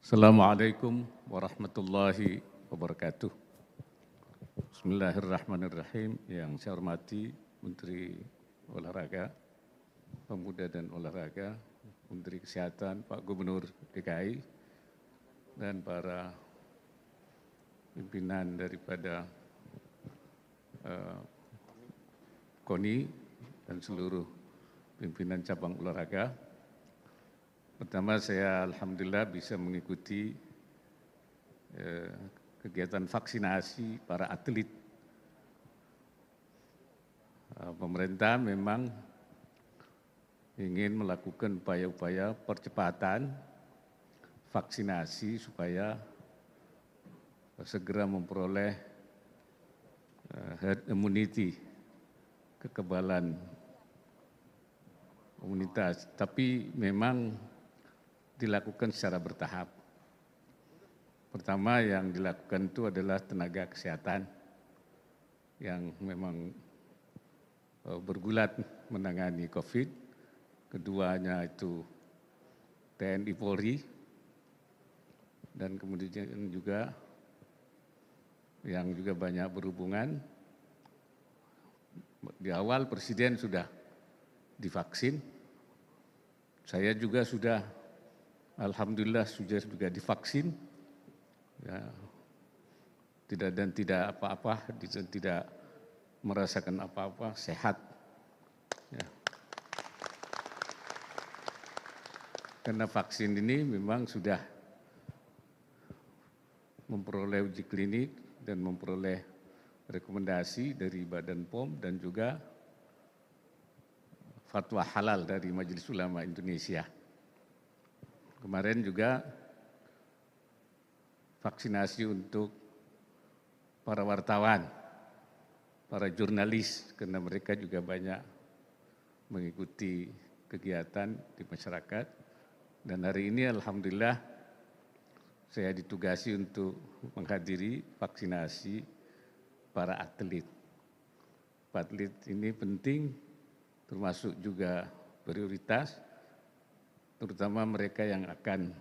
Assalamualaikum warahmatullahi wabarakatuh. Bismillahirrahmanirrahim. Yang saya hormati Menteri Olahraga, Pemuda dan Olahraga, Menteri Kesehatan, Pak Gubernur DKI, dan para pimpinan daripada uh, KONI dan seluruh pimpinan cabang olahraga. Pertama saya Alhamdulillah bisa mengikuti eh, kegiatan vaksinasi para atlet. Eh, pemerintah memang ingin melakukan upaya-upaya percepatan vaksinasi supaya eh, segera memperoleh herd immunity, kekebalan komunitas. Tapi memang dilakukan secara bertahap. Pertama yang dilakukan itu adalah tenaga kesehatan yang memang eh, bergulat menangani COVID. Keduanya itu TNI Polri dan kemudian juga yang juga banyak berhubungan. Di awal Presiden sudah divaksin, saya juga sudah alhamdulillah sudah juga divaksin. Ya, tidak dan tidak apa-apa, tidak merasakan apa-apa, sehat. Ya. Karena vaksin ini memang sudah memperoleh uji klinik dan memperoleh rekomendasi dari Badan POM dan juga fatwa halal dari Majelis Ulama Indonesia. Kemarin juga vaksinasi untuk para wartawan, para jurnalis, karena mereka juga banyak mengikuti kegiatan di masyarakat. Dan hari ini Alhamdulillah saya ditugasi untuk menghadiri vaksinasi para atlet. Atlet ini penting termasuk juga prioritas terutama mereka yang akan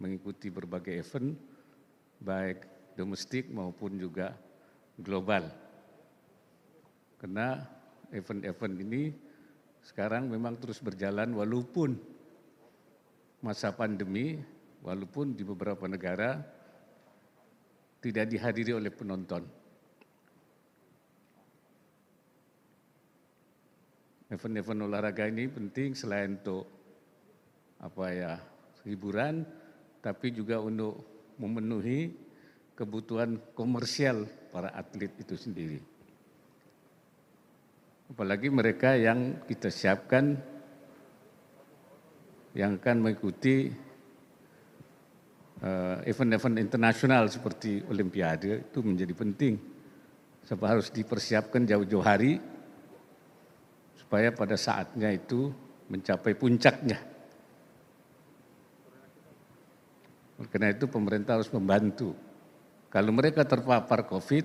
mengikuti berbagai event, baik domestik maupun juga global. Karena event-event ini sekarang memang terus berjalan walaupun masa pandemi, walaupun di beberapa negara tidak dihadiri oleh penonton. Event-event olahraga ini penting selain untuk apa ya hiburan tapi juga untuk memenuhi kebutuhan komersial para atlet itu sendiri. Apalagi mereka yang kita siapkan yang akan mengikuti eh, event-event internasional seperti Olimpiade itu menjadi penting. Sebab harus dipersiapkan jauh-jauh hari supaya pada saatnya itu mencapai puncaknya. Karena itu pemerintah harus membantu. Kalau mereka terpapar COVID,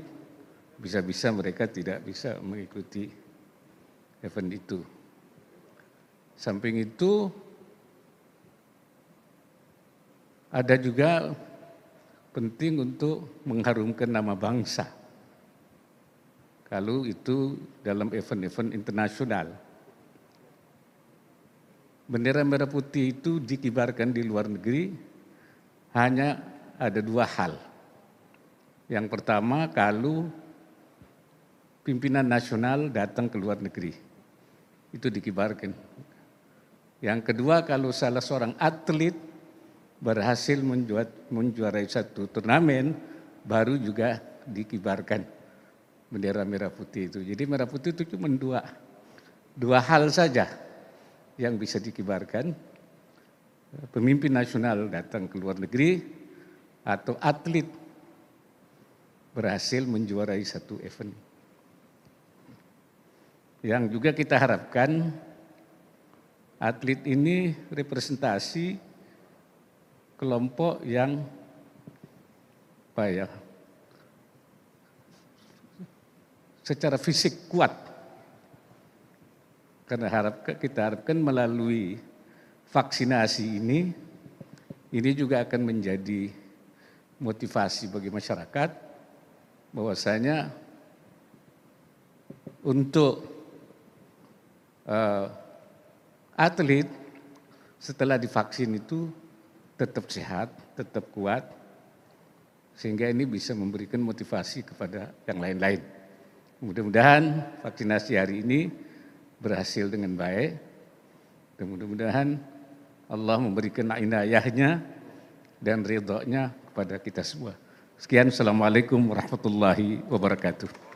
bisa-bisa mereka tidak bisa mengikuti event itu. Samping itu, ada juga penting untuk mengharumkan nama bangsa. Kalau itu dalam event-event internasional. Bendera merah putih itu dikibarkan di luar negeri hanya ada dua hal. Yang pertama, kalau pimpinan nasional datang ke luar negeri, itu dikibarkan. Yang kedua, kalau salah seorang atlet berhasil menjuarai satu turnamen, baru juga dikibarkan bendera merah putih itu. Jadi merah putih itu cuma dua, dua hal saja yang bisa dikibarkan pemimpin nasional datang ke luar negeri atau atlet berhasil menjuarai satu event. Yang juga kita harapkan atlet ini representasi kelompok yang apa ya secara fisik kuat karena harap kita harapkan melalui vaksinasi ini, ini juga akan menjadi motivasi bagi masyarakat bahwasanya untuk uh, atlet setelah divaksin itu tetap sehat, tetap kuat, sehingga ini bisa memberikan motivasi kepada yang lain-lain. Mudah-mudahan vaksinasi hari ini berhasil dengan baik. Dan mudah-mudahan Allah memberikan inayahnya dan ridhonya kepada kita semua. Sekian, Assalamualaikum warahmatullahi wabarakatuh.